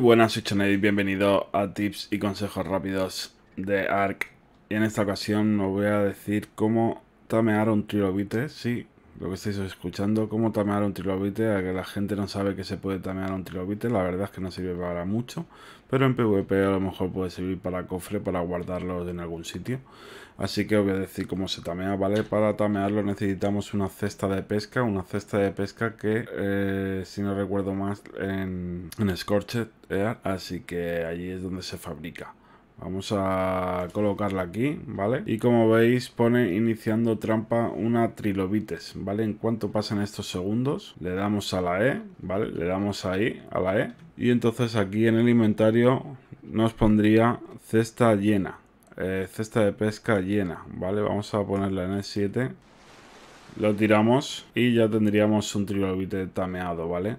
buenas, soy Chanel, bienvenido a tips y consejos rápidos de ARC. Y en esta ocasión os voy a decir cómo tamear un trilobite, sí, lo que estáis escuchando, cómo tamear un trilobite, a que la gente no sabe que se puede tamear un trilobite, la verdad es que no sirve para mucho, pero en PvP a lo mejor puede servir para cofre, para guardarlo en algún sitio. Así que os voy a decir cómo se tamea, ¿vale? Para tamearlo necesitamos una cesta de pesca, una cesta de pesca que, eh, si no recuerdo más, en, en Scorched así que allí es donde se fabrica. Vamos a colocarla aquí, ¿vale? Y como veis pone iniciando trampa una trilobites, ¿vale? En cuanto pasan estos segundos, le damos a la E, ¿vale? Le damos ahí, a la E. Y entonces aquí en el inventario nos pondría cesta llena, eh, cesta de pesca llena, ¿vale? Vamos a ponerla en el 7. Lo tiramos y ya tendríamos un trilobite tameado, ¿vale?